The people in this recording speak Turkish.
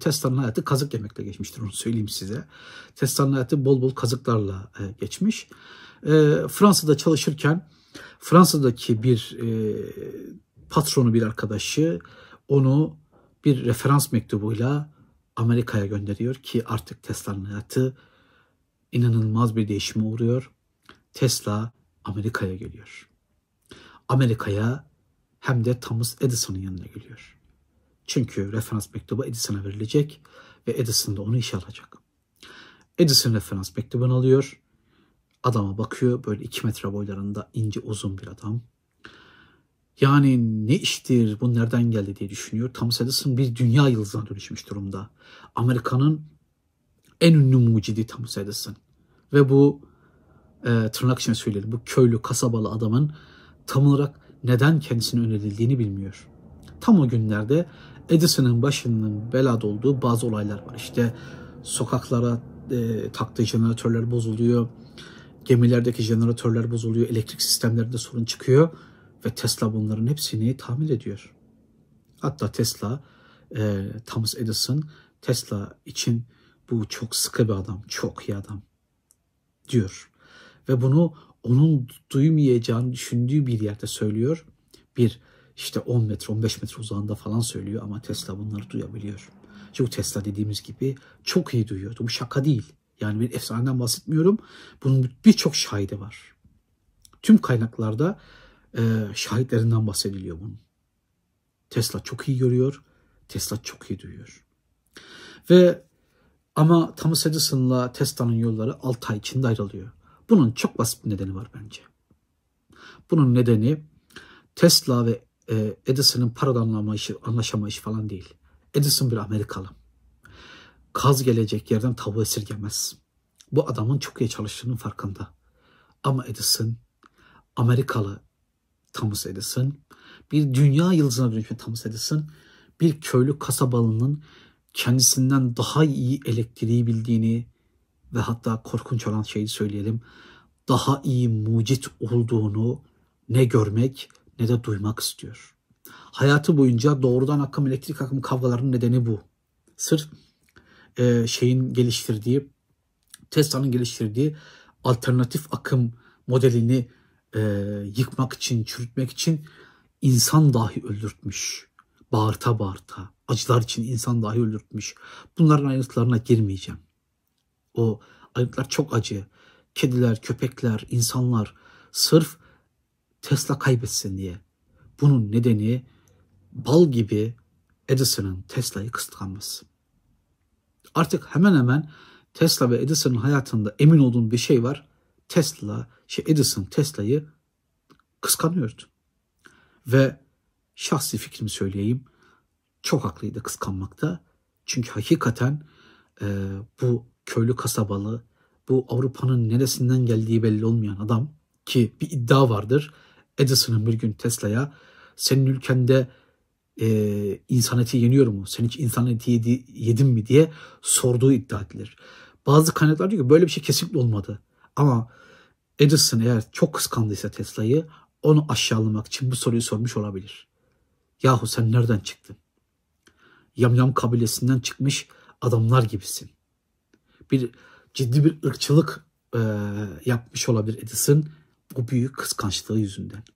Tesla'nın hayatı kazık yemekle geçmiştir onu söyleyeyim size. Tesla'nın hayatı bol bol kazıklarla e, geçmiş. E, Fransa'da çalışırken Fransa'daki bir e, patronu bir arkadaşı onu bir referans mektubuyla Amerika'ya gönderiyor ki artık Tesla'nın hayatı inanılmaz bir değişime uğruyor. Tesla Amerika'ya geliyor. Amerika'ya hem de Thomas Edison'ın yanına geliyor. Çünkü referans mektubu Edison'a verilecek ve Edison da onu işe alacak. Edison referans mektubunu alıyor. Adama bakıyor böyle 2 metre boylarında ince uzun bir adam. Yani ne iştir, bu nereden geldi diye düşünüyor. Thomas Edison bir dünya yıldızına dönüşmüş durumda. Amerika'nın en ünlü mucidi Thomas Edison. Ve bu e, tırnak içine söyleyelim bu köylü kasabalı adamın tam olarak neden kendisine önerildiğini bilmiyor tam o günlerde Edison'ın başının belada olduğu bazı olaylar var. İşte sokaklara e, taktığı jeneratörler bozuluyor. Gemilerdeki jeneratörler bozuluyor. Elektrik sistemlerinde sorun çıkıyor. Ve Tesla bunların hepsini tamir ediyor. Hatta Tesla, e, Thomas Edison, Tesla için bu çok sıkı bir adam, çok iyi adam diyor. Ve bunu onun duymayacağını düşündüğü bir yerde söylüyor. Bir, işte 10 metre 15 metre uzağında falan söylüyor ama Tesla bunları duyabiliyor. Çünkü Tesla dediğimiz gibi çok iyi duyuyordu. Bu şaka değil. Yani ben efsaneden bahsetmiyorum. Bunun birçok şahidi var. Tüm kaynaklarda e, şahitlerinden bahsediliyor bunun. Tesla çok iyi görüyor. Tesla çok iyi duyuyor. Ve ama Thomas Edison'la Tesla'nın yolları 6 ay içinde ayrılıyor. Bunun çok basit bir nedeni var bence. Bunun nedeni Tesla ve e, Edison'ın paradan anlaşamayışı falan değil. Edison bir Amerikalı. Kaz gelecek yerden tavuğu esirgemez. Bu adamın çok iyi çalıştığının farkında. Ama Edison, Amerikalı Thomas Edison, bir dünya yıldızına dönüşen Thomas Edison, bir köylü kasabalının kendisinden daha iyi elektriği bildiğini ve hatta korkunç olan şeyi söyleyelim, daha iyi mucit olduğunu ne görmek ne de duymak istiyor. Hayatı boyunca doğrudan akım elektrik akım kavgalarının nedeni bu. Sırf e, şeyin geliştirdiği, Tesla'nın geliştirdiği alternatif akım modelini e, yıkmak için, çürütmek için insan dahi öldürtmüş. Bağırta bağırta, acılar için insan dahi öldürtmüş. Bunların ayrıntılarına girmeyeceğim. O ayrıntılar çok acı. Kediler, köpekler, insanlar sırf Tesla kaybetsin diye. Bunun nedeni bal gibi Edison'ın Tesla'yı kıskanması. Artık hemen hemen Tesla ve Edison'ın hayatında emin olduğum bir şey var. Tesla, şey Edison Tesla'yı kıskanıyordu. Ve şahsi fikrimi söyleyeyim. Çok haklıydı kıskanmakta. Çünkü hakikaten e, bu köylü kasabalı, bu Avrupa'nın neresinden geldiği belli olmayan adam ki bir iddia vardır Edison'ın bir gün Tesla'ya senin ülkende e, insan eti yeniyor mu? Sen hiç insan eti yedi, yedin mi diye sorduğu iddia edilir. Bazı kaynaklar diyor ki böyle bir şey kesinlikle olmadı. Ama Edison eğer çok kıskandıysa Tesla'yı onu aşağılamak için bu soruyu sormuş olabilir. Yahu sen nereden çıktın? Yamyam kabilesinden çıkmış adamlar gibisin. Bir ciddi bir ırkçılık e, yapmış olabilir Edison o büyük kıskançlığı yüzünden.